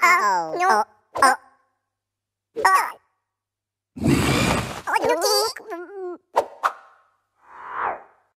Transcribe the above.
哦哦哦